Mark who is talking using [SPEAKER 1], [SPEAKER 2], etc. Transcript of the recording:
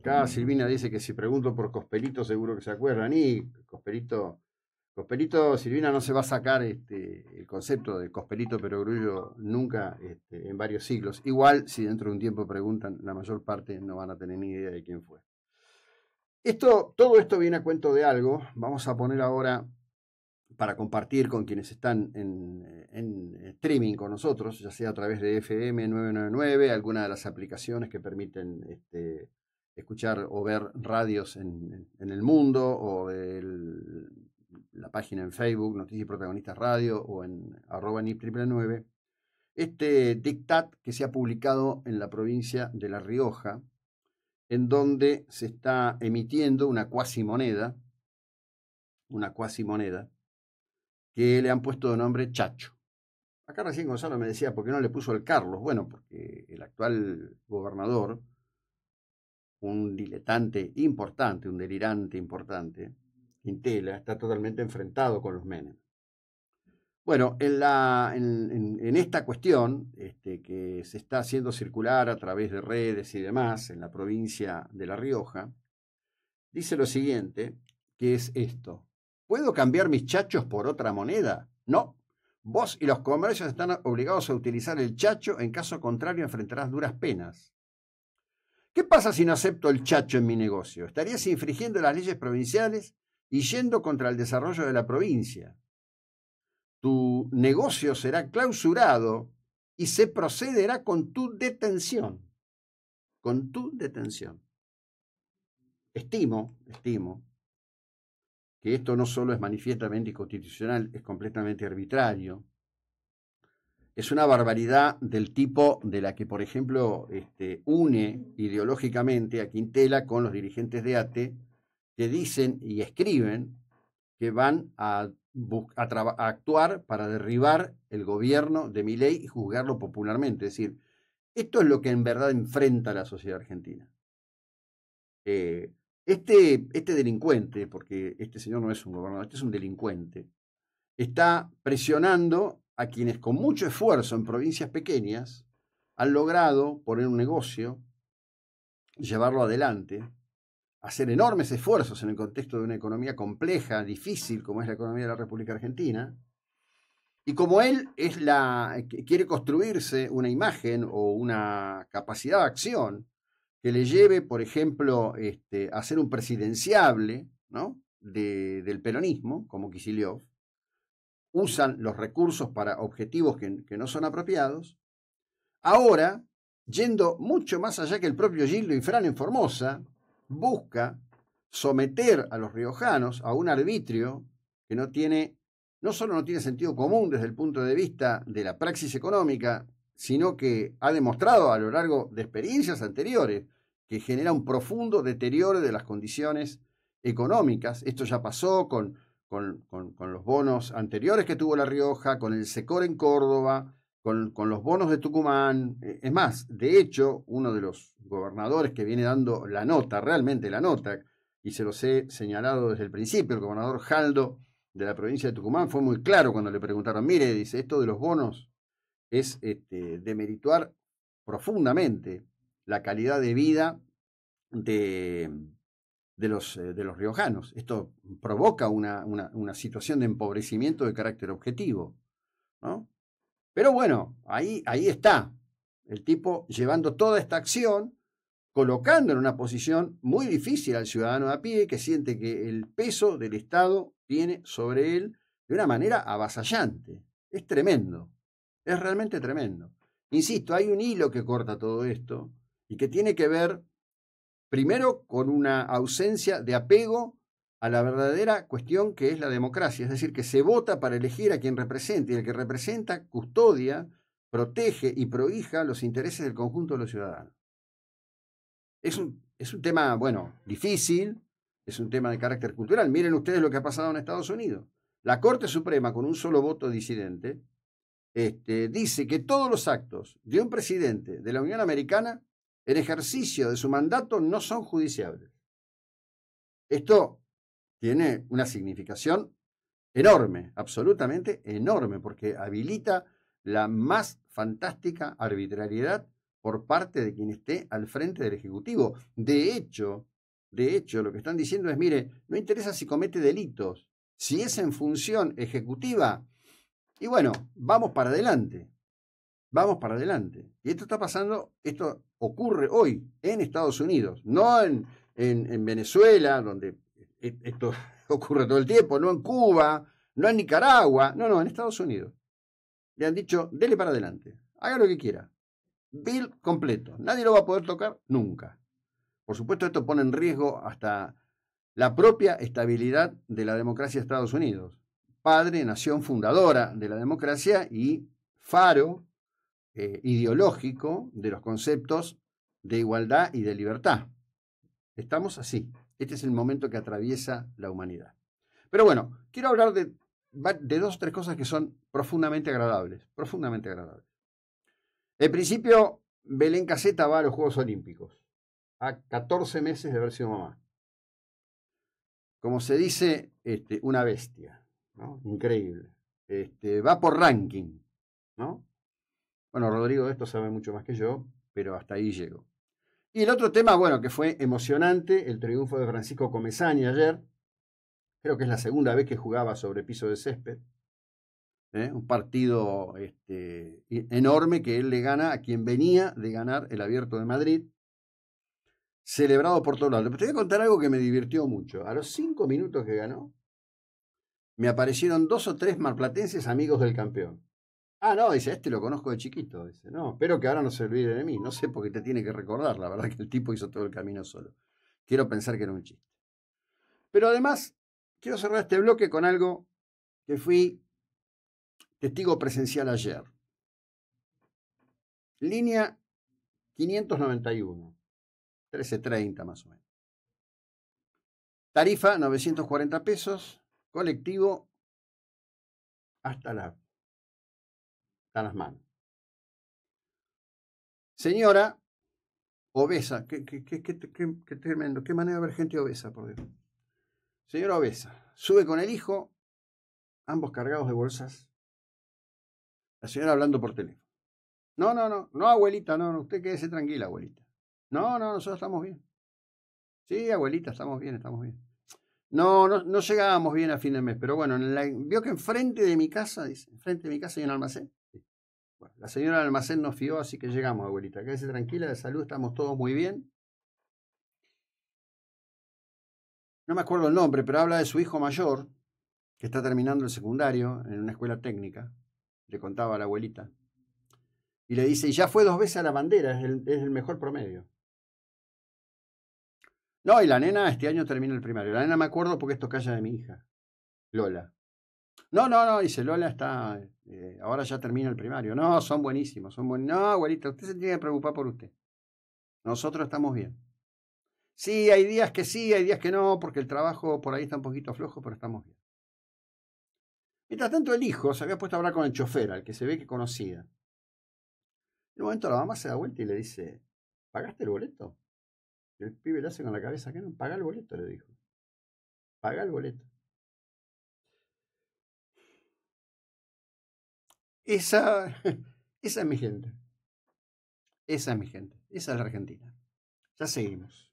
[SPEAKER 1] Acá Silvina dice que si pregunto por Cospelito seguro que se acuerdan. Y Cospelito, Cospelito, Silvina no se va a sacar este, el concepto de Cospelito Grullo nunca este, en varios siglos. Igual si dentro de un tiempo preguntan, la mayor parte no van a tener ni idea de quién fue. Esto, todo esto viene a cuento de algo. Vamos a poner ahora para compartir con quienes están en, streaming con nosotros, ya sea a través de FM999, alguna de las aplicaciones que permiten este, escuchar o ver radios en, en el mundo o la página en Facebook, Noticias y Protagonistas Radio o en arroba NIP 999, este dictat que se ha publicado en la provincia de La Rioja, en donde se está emitiendo una cuasi moneda, una cuasi moneda, que le han puesto de nombre Chacho. Acá recién Gonzalo me decía, ¿por qué no le puso el Carlos? Bueno, porque el actual gobernador un diletante importante, un delirante importante, Quintela, está totalmente enfrentado con los Menem. Bueno, en, la, esta cuestión este, que se está haciendo circular a través de redes y demás en la provincia de La Rioja, dice lo siguiente, que es esto. ¿Puedo cambiar mis chachos por otra moneda? No. Vos y los comercios están obligados a utilizar el chacho, en caso contrario enfrentarás duras penas. ¿Qué pasa si no acepto el chacho en mi negocio? Estarías infringiendo las leyes provinciales y yendo contra el desarrollo de la provincia. Tu negocio será clausurado y se procederá con tu detención. Con tu detención. Estimo, estimo, que esto no solo es manifiestamente inconstitucional, es completamente arbitrario, es una barbaridad del tipo de la que, por ejemplo, este, une ideológicamente a Quintela con los dirigentes de ATE, que dicen y escriben que van a, actuar para derribar el gobierno de Milei y juzgarlo popularmente. Es decir, esto es lo que en verdad enfrenta a la sociedad argentina. Eh, este, este delincuente, porque este señor no es un gobernador, este es un delincuente, está presionando a quienes con mucho esfuerzo en provincias pequeñas han logrado poner un negocio, llevarlo adelante, hacer enormes esfuerzos en el contexto de una economía compleja, difícil, como es la economía de la República Argentina, y como él es la, quiere construirse una imagen o una capacidad de acción que le lleve, por ejemplo, este, a ser un presidenciable ¿no? del peronismo, como Kisiliov, usan los recursos para objetivos que, no son apropiados, ahora, yendo mucho más allá que el propio Gildo y en Formosa, busca someter a los riojanos a un arbitrio que no tiene, no solo no tiene sentido común desde el punto de vista de la praxis económica, sino que ha demostrado a lo largo de experiencias anteriores que genera un profundo deterioro de las condiciones económicas. Esto ya pasó con con, los bonos anteriores que tuvo La Rioja, con el SECOR en Córdoba, con, con, los bonos de Tucumán. Eh, es más, de hecho, uno de los gobernadores que viene dando la nota, realmente la nota, y se los he señalado desde el principio, el gobernador Jaldo de la provincia de Tucumán fue muy claro cuando le preguntaron, mire, dice, esto de los bonos es este, demerituar profundamente la calidad de vida de, de los, eh, de los riojanos. Esto provoca una, situación de empobrecimiento de carácter objetivo. Pero bueno, ahí, ahí está el tipo llevando toda esta acción, colocando en una posición muy difícil al ciudadano a pie que siente que el peso del Estado viene sobre él de una manera avasallante. Es tremendo, es realmente tremendo. Insisto, hay un hilo que corta todo esto y que tiene que ver Primero, con una ausencia de apego a la verdadera cuestión que es la democracia, es decir, que se vota para elegir a quien represente y el que representa custodia, protege y prohija los intereses del conjunto de los ciudadanos. Es un, tema, bueno, difícil, es un tema de carácter cultural. Miren ustedes lo que ha pasado en Estados Unidos. La Corte Suprema, con un solo voto disidente, este, dice que todos los actos de un presidente de la Unión Americana el ejercicio de su mandato no son judiciables. Esto tiene una significación enorme, absolutamente enorme, porque habilita la más fantástica arbitrariedad por parte de quien esté al frente del Ejecutivo. De hecho, de hecho, lo que están diciendo es, mire, no interesa si comete delitos, si es en función ejecutiva, y bueno, vamos para adelante vamos para adelante. Y esto está pasando, esto ocurre hoy en Estados Unidos, no en, en, Venezuela, donde e, esto ocurre todo el tiempo, no en Cuba, no en Nicaragua, no, no, en Estados Unidos. Le han dicho, dele para adelante, haga lo que quiera. Bill completo, nadie lo va a poder tocar nunca. Por supuesto, esto pone en riesgo hasta la propia estabilidad de la democracia de Estados Unidos, padre, nación fundadora de la democracia y faro eh, ideológico de los conceptos de igualdad y de libertad. Estamos así. Este es el momento que atraviesa la humanidad. Pero bueno, quiero hablar de, de dos o tres cosas que son profundamente agradables, profundamente agradables. En principio, Belén Caseta va a los Juegos Olímpicos, a 14 meses de haber sido mamá. Como se dice, este, una bestia, ¿no? Increíble. Este, va por ranking, ¿no? Bueno, Rodrigo de esto sabe mucho más que yo, pero hasta ahí llego. Y el otro tema, bueno, que fue emocionante, el triunfo de Francisco Comezani ayer. Creo que es la segunda vez que jugaba sobre piso de césped. ¿eh? Un partido este, e-, enorme que él le gana a quien venía de ganar el Abierto de Madrid, celebrado por todo lados. Pero te voy a contar algo que me divirtió mucho. A los cinco minutos que ganó, me aparecieron dos o tres marplatenses amigos del campeón. Ah, no, dice, este lo conozco de chiquito. Dice, no, espero que ahora no se olvide de mí. No sé por qué te tiene que recordar. La verdad que el tipo hizo todo el camino solo. Quiero pensar que era un chiste. Pero además, quiero cerrar este bloque con algo que fui testigo presencial ayer. Línea 591, 1330 más o menos. Tarifa 940 pesos, colectivo hasta la están las manos. Señora obesa, qué, qué, qué, qué tremendo, qué manera de ver gente obesa, por Dios. Señora obesa, sube con el hijo, ambos cargados de bolsas. La señora hablando por teléfono. No, no, no, no, abuelita, no, no, usted quédese tranquila, abuelita. No, no, nosotros estamos bien. Sí, abuelita, estamos bien, estamos bien. No, no, no llegábamos bien a fin de mes, pero bueno, vio que enfrente de mi casa, dice, enfrente de mi casa hay un almacén la señora del almacén nos fió, así que llegamos, abuelita. Quédese tranquila, de salud, estamos todos muy bien. No me acuerdo el nombre, pero habla de su hijo mayor, que está terminando el secundario en una escuela técnica. Le contaba a la abuelita. Y le dice, y ya fue dos veces a la bandera, es el, es el mejor promedio. No, y la nena este año termina el primario. La nena me acuerdo porque esto calla de mi hija, Lola. No, no, no, dice Lola, está, eh, ahora ya termina el primario. No, son buenísimos, son buenos. No, abuelita, usted se tiene que preocupar por usted. Nosotros estamos bien. Sí, hay días que sí, hay días que no, porque el trabajo por ahí está un poquito flojo, pero estamos bien. Mientras tanto, el hijo se había puesto a hablar con el chofer, al que se ve que conocía. En un momento la mamá se da vuelta y le dice, ¿pagaste el boleto? el pibe le hace con la cabeza que no, paga el boleto, le dijo. Paga el boleto. Esa, esa es mi gente. Esa es mi gente. Esa es la Argentina. Ya seguimos.